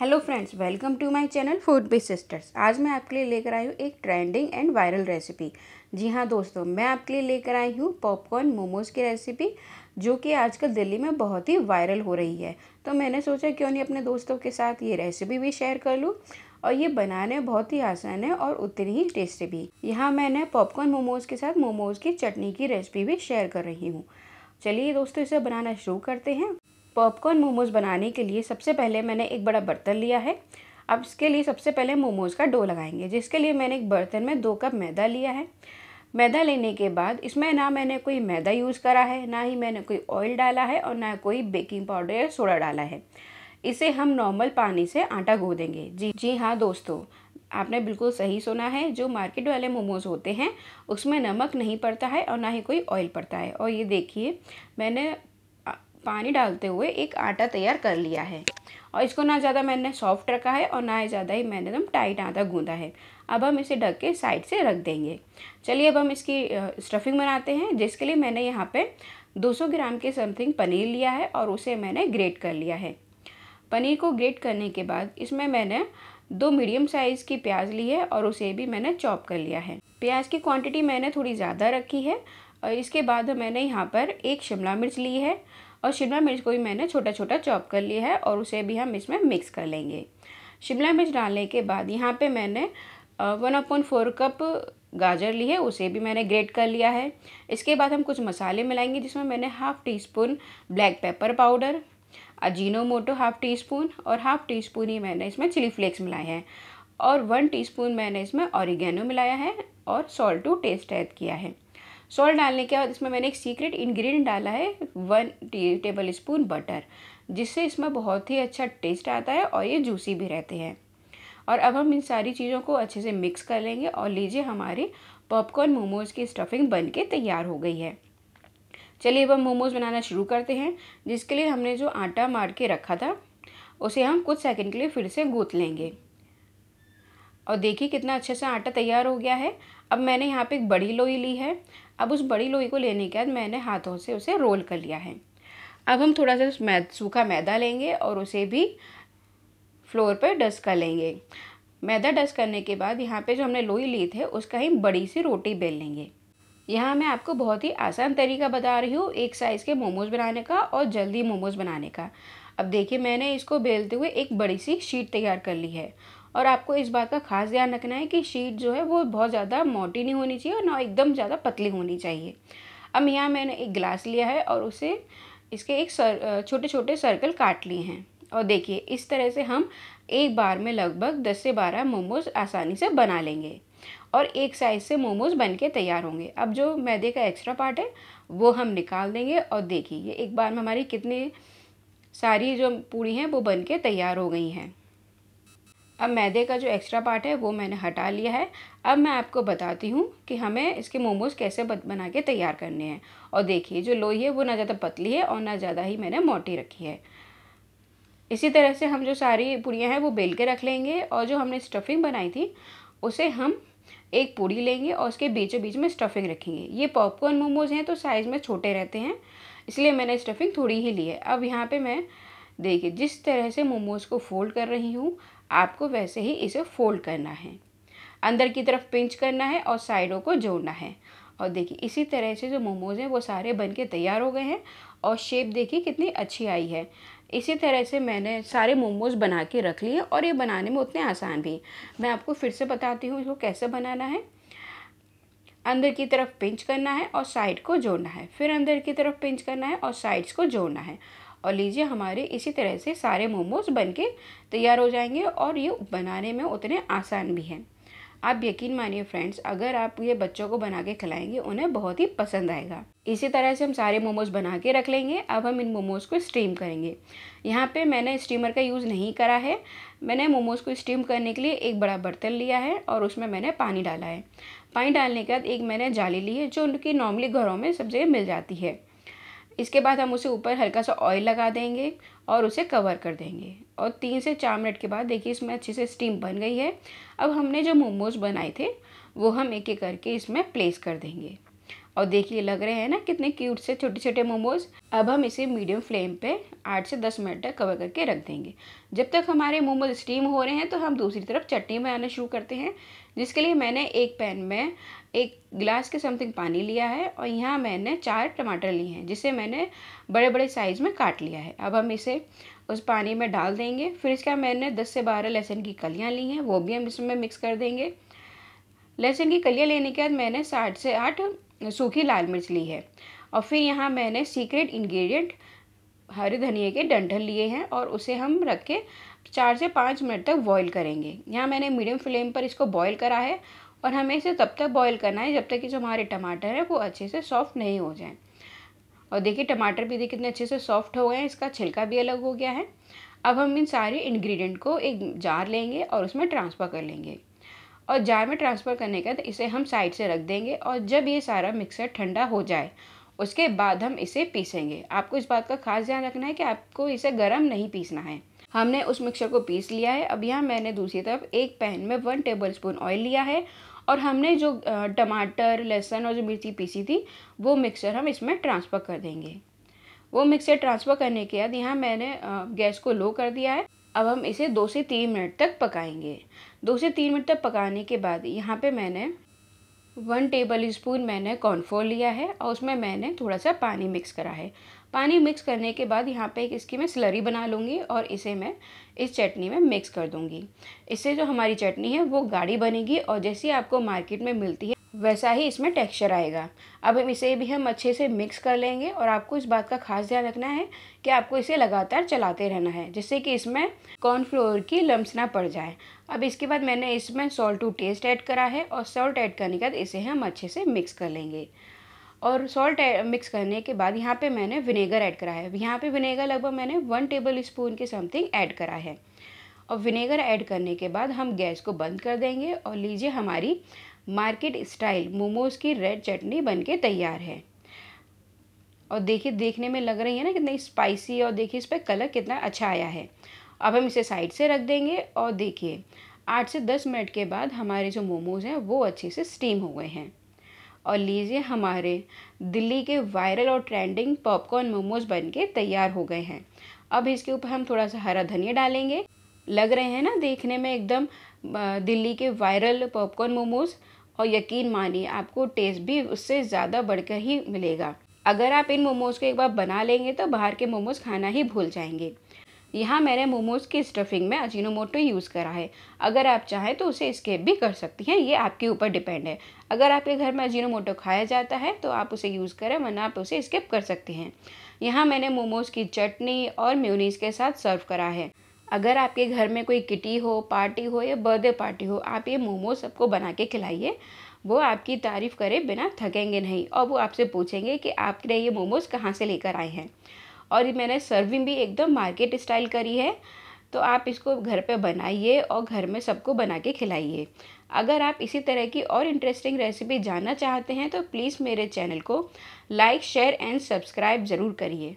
hello friends welcome to my channel food B sisters आज मैं आपके लिए लेकर आई हूँ एक ट्रेंडिंग एंड वायरल रेसिपी जी हाँ दोस्तों मैं आपके लिए लेकर आई हूँ पॉपकॉर्न मोमोज़ की रेसिपी जो कि आजकल दिल्ली में बहुत ही वायरल हो रही है तो मैंने सोचा क्यों नहीं अपने दोस्तों के साथ ये रेसिपी भी शेयर कर लूँ और ये बनाने बहुत ही आसान है और उतनी ही टेस्टी भी यहाँ मैंने पॉपकॉर्न मोमोज़ के साथ मोमोज़ की चटनी की रेसिपी भी शेयर कर रही हूँ चलिए दोस्तों इसे बनाना शुरू करते हैं पॉपकॉर्न मोमोज़ बनाने के लिए सबसे पहले मैंने एक बड़ा बर्तन लिया है अब इसके लिए सबसे पहले मोमोज़ का डो लगाएंगे जिसके लिए मैंने एक बर्तन में दो कप मैदा लिया है मैदा लेने के बाद इसमें ना मैंने कोई मैदा यूज़ करा है ना ही मैंने कोई ऑयल डाला है और ना कोई बेकिंग पाउडर या सोडा डाला है इसे हम नॉर्मल पानी से आटा देंगे जी जी हाँ दोस्तों आपने बिल्कुल सही सुना है जो मार्केट वाले मोमोज़ होते हैं उसमें नमक नहीं पड़ता है और ना ही कोई ऑयल पड़ता है और ये देखिए मैंने पानी डालते हुए एक आटा तैयार कर लिया है और इसको ना ज़्यादा मैंने सॉफ्ट रखा है और ना ही ज़्यादा ही मैंने एकदम टाइट आटा गूँधा है अब हम इसे ढक के साइड से रख देंगे चलिए अब हम इसकी स्टफिंग बनाते हैं जिसके लिए मैंने यहाँ दो 200 ग्राम के समथिंग पनीर लिया है और उसे मैंने ग्रेट कर लिया है पनीर को ग्रेट करने के बाद इसमें मैंने दो मीडियम साइज़ की प्याज ली है और उसे भी मैंने चॉप कर लिया है प्याज की क्वांटिटी मैंने थोड़ी ज़्यादा रखी है और इसके बाद मैंने यहाँ पर एक शिमला मिर्च ली है और शिमला मिर्च को भी मैंने छोटा छोटा चॉप कर लिया है और उसे भी हम इसमें मिक्स कर लेंगे शिमला मिर्च डालने के बाद यहाँ पे मैंने वन अपॉइंट फोर कप गाजर ली है उसे भी मैंने ग्रेट कर लिया है इसके बाद हम कुछ मसाले मिलाएंगे जिसमें मैंने half teaspoon black pepper powder Ajinomoto half teaspoon और हाफ़ टी स्पून ही मैंने इसमें चिली फ्लेक्स मिलाए हैं और वन स्पून मैंने इसमें ऑरिगेनो मिलाया है और सॉल्ट टू टेस्ट ऐड किया है सॉल्ट डालने के बाद इसमें मैंने एक सीक्रेट इंग्रेडिएंट डाला है वन टेबल स्पून बटर जिससे इसमें बहुत ही अच्छा टेस्ट आता है और ये जूसी भी रहते हैं और अब हम इन सारी चीज़ों को अच्छे से मिक्स कर लेंगे और लीजिए हमारी पॉपकॉर्न मोमोज़ की स्टफिंग बन के तैयार हो गई है चलिए अब हम मोमोज़ बनाना शुरू करते हैं जिसके लिए हमने जो आटा मार के रखा था उसे हम कुछ सेकंड के लिए फिर से गूँथ लेंगे और देखिए कितना अच्छे से आटा तैयार हो गया है अब मैंने यहाँ पे एक बड़ी लोई ली है अब उस बड़ी लोई को लेने के बाद मैंने हाथों से उसे रोल कर लिया है अब हम थोड़ा सा मैद सूखा मैदा लेंगे और उसे भी फ्लोर पर डस्ट कर लेंगे मैदा डस्ट करने के बाद यहाँ पे जो हमने लोई ली थे उसका ही बड़ी सी रोटी बेल लेंगे यहाँ मैं आपको बहुत ही आसान तरीका बता रही हूँ एक साइज़ के मोमोज़ बनाने का और जल्दी मोमोज़ बनाने का अब देखिए मैंने इसको बेलते हुए एक बड़ी सी शीट तैयार कर ली है और आपको इस बात का खास ध्यान रखना है कि शीट जो है वो बहुत ज़्यादा मोटी नहीं होनी चाहिए और ना एकदम ज़्यादा पतली होनी चाहिए अब यहाँ मैंने एक गिलास लिया है और उसे इसके एक सर छोटे छोटे सर्कल काट लिए हैं और देखिए इस तरह से हम एक बार में लगभग दस से बारह मोमोज़ आसानी से बना लेंगे और एक साइज़ से मोमोज़ बन के तैयार होंगे अब जो मैदे का एक्स्ट्रा पार्ट है वो हम निकाल देंगे और देखिए एक बार में हमारी कितनी सारी जो पूड़ी हैं वो बन के तैयार हो गई हैं अब मैदे का जो एक्स्ट्रा पार्ट है वो मैंने हटा लिया है अब मैं आपको बताती हूँ कि हमें इसके मोमोज़ कैसे बना के तैयार करने हैं और देखिए जो लोई है वो ना ज़्यादा पतली है और ना ज़्यादा ही मैंने मोटी रखी है इसी तरह से हम जो सारी पूड़ियाँ हैं वो बेल के रख लेंगे और जो हमने स्टफिंग बनाई थी उसे हम एक पूड़ी लेंगे और उसके बीचों बीच में स्टफिंग रखेंगे ये पॉपकॉर्न मोमोज हैं तो साइज़ में छोटे रहते हैं इसलिए मैंने स्टफिंग थोड़ी ही ली है अब यहाँ पे मैं देखिए जिस तरह से मोमोज़ को फोल्ड कर रही हूँ आपको वैसे ही इसे फोल्ड करना है अंदर की तरफ पिंच करना है और साइडों को जोड़ना है और देखिए इसी तरह से जो मोमोज़ हैं वो सारे बन के तैयार हो गए हैं और शेप देखिए कितनी अच्छी आई है इसी तरह से मैंने सारे मोमोज़ बना के रख लिए और ये बनाने में उतने आसान भी मैं आपको फिर से बताती हूँ इसको कैसे बनाना है अंदर की तरफ पिंच करना है और साइड को जोड़ना है फिर अंदर की तरफ पिंच करना है और साइड्स को जोड़ना है और लीजिए हमारे इसी तरह से सारे मोमोज़ बन के तैयार हो जाएंगे और ये बनाने में उतने आसान भी हैं आप यकीन मानिए फ्रेंड्स अगर आप ये बच्चों को बना के खिलाएंगे उन्हें बहुत ही पसंद आएगा इसी तरह से हम सारे मोमोज़ बना के रख लेंगे अब हम इन मोमोज़ को स्टीम करेंगे यहाँ पे मैंने स्टीमर का यूज़ नहीं करा है मैंने मोमोज़ को स्टीम करने के लिए एक बड़ा बर्तन लिया है और उसमें मैंने पानी डाला है पानी डालने के बाद एक मैंने जाली ली है जो उनकी नॉर्मली घरों में सब जगह मिल जाती है इसके बाद हम उसे ऊपर हल्का सा ऑयल लगा देंगे और उसे कवर कर देंगे और तीन से चार मिनट के बाद देखिए इसमें अच्छे से स्टीम बन गई है अब हमने जो मोमोज बनाए थे वो हम एक एक करके इसमें प्लेस कर देंगे और देखिए लग रहे हैं ना कितने क्यूट से छोटे छोटे मोमोज अब हम इसे मीडियम फ्लेम पे आठ से दस मिनट तक कवर करके रख देंगे जब तक हमारे मोमोज स्टीम हो रहे हैं तो हम दूसरी तरफ चटनी बनाना शुरू करते हैं जिसके लिए मैंने एक पैन में एक गिलास के समथिंग पानी लिया है और यहाँ मैंने चार टमाटर लिए हैं जिसे मैंने बड़े बड़े साइज़ में काट लिया है अब हम इसे उस पानी में डाल देंगे फिर इसके बाद मैंने दस से बारह लहसुन की कलियाँ ली हैं वो भी हम इसमें मिक्स कर देंगे लहसुन की कलियाँ लेने के बाद मैंने साठ से आठ सूखी लाल मिर्च ली है और फिर यहाँ मैंने सीक्रेट इन्ग्रीडियंट हरे धनिए के डंठल लिए हैं और उसे हम रख के चार से पाँच मिनट तक बॉईल करेंगे यहाँ मैंने मीडियम फ्लेम पर इसको बॉईल करा है और हमें इसे तब तक बॉईल करना है जब तक कि जो हमारे टमाटर हैं वो अच्छे से सॉफ्ट नहीं हो जाएं और देखिए टमाटर भी देखिए कितने अच्छे से सॉफ्ट हो गए हैं इसका छिलका भी अलग हो गया है अब हम इन सारे इंग्रेडिएंट को एक जार लेंगे और उसमें ट्रांसफ़र कर लेंगे और जार में ट्रांसफ़र करने के बाद इसे हम साइड से रख देंगे और जब ये सारा मिक्सर ठंडा हो जाए उसके बाद हम इसे पीसेंगे आपको इस बात का खास ध्यान रखना है कि आपको इसे गर्म नहीं पीसना है हमने उस मिक्सचर को पीस लिया है अब यहाँ मैंने दूसरी तरफ एक पैन में वन टेबल स्पून ऑयल लिया है और हमने जो टमाटर लहसुन और जो मिर्ची पीसी थी वो मिक्सचर हम इसमें ट्रांसफ़र कर देंगे वो मिक्सचर ट्रांसफ़र करने के बाद यहाँ मैंने गैस को लो कर दिया है अब हम इसे दो से तीन मिनट तक पकाएंगे दो से तीन मिनट तक पकाने के बाद यहाँ पे मैंने वन टेबल स्पून मैंने कॉर्नफ्लोर लिया है और उसमें मैंने थोड़ा सा पानी मिक्स करा है पानी मिक्स करने के बाद यहाँ पे एक इसकी मैं स्लरी बना लूँगी और इसे मैं इस चटनी में मिक्स कर दूँगी इससे जो हमारी चटनी है वो गाढ़ी बनेगी और जैसी आपको मार्केट में मिलती है वैसा ही इसमें टेक्सचर आएगा अब हम इसे भी हम अच्छे से मिक्स कर लेंगे और आपको इस बात का खास ध्यान रखना है कि आपको इसे लगातार चलाते रहना है जिससे कि इसमें कॉर्नफ्लोर की लम्स ना पड़ जाए अब इसके बाद मैंने इसमें सॉल्ट टू टेस्ट ऐड करा है और सॉल्ट ऐड करने के बाद इसे हम अच्छे से मिक्स कर लेंगे और सॉल्ट मिक्स करने के बाद यहाँ पे मैंने विनेगर ऐड करा है यहाँ पे विनेगर लगभग मैंने वन टेबल स्पून के समथिंग ऐड करा है और विनेगर ऐड करने के बाद हम गैस को बंद कर देंगे और लीजिए हमारी मार्केट स्टाइल मोमोज़ की रेड चटनी बन के तैयार है और देखिए देखने में लग रही है ना कितनी स्पाइसी और देखिए इस पर कलर कितना अच्छा आया है अब हम इसे साइड से रख देंगे और देखिए आठ से दस मिनट के बाद हमारे जो मोमोज़ हैं वो अच्छे से स्टीम हो गए हैं और लीजिए हमारे दिल्ली के वायरल और ट्रेंडिंग पॉपकॉर्न मोमोज़ बन के तैयार हो गए हैं अब इसके ऊपर हम थोड़ा सा हरा धनिया डालेंगे लग रहे हैं ना देखने में एकदम दिल्ली के वायरल पॉपकॉर्न मोमोज़ और यकीन मानिए आपको टेस्ट भी उससे ज़्यादा बढ़कर ही मिलेगा अगर आप इन मोमोज़ को एक बार बना लेंगे तो बाहर के मोमोज़ खाना ही भूल जाएंगे यहाँ मैंने मोमोज़ की स्टफिंग में अजीनोमोटो यूज़ करा है अगर आप चाहें तो उसे स्केप भी कर सकती हैं ये आपके ऊपर डिपेंड है अगर आपके घर में अजीनोमोटो खाया जाता है तो आप उसे यूज़ करें वरना आप उसे स्किप कर सकते हैं यहाँ मैंने मोमोज़ की चटनी और म्यूनीस के साथ सर्व करा है अगर आपके घर में कोई किटी हो पार्टी हो या बर्थडे पार्टी हो आप ये मोमो सबको बना के खिलाइए वो आपकी तारीफ़ करें बिना थकेंगे नहीं और वो आपसे पूछेंगे कि आपने ये मोमोज कहाँ से लेकर आए हैं और मैंने सर्विंग भी एकदम मार्केट स्टाइल करी है तो आप इसको घर पे बनाइए और घर में सबको बना के खिलाइए अगर आप इसी तरह की और इंटरेस्टिंग रेसिपी जानना चाहते हैं तो प्लीज़ मेरे चैनल को लाइक शेयर एंड सब्सक्राइब ज़रूर करिए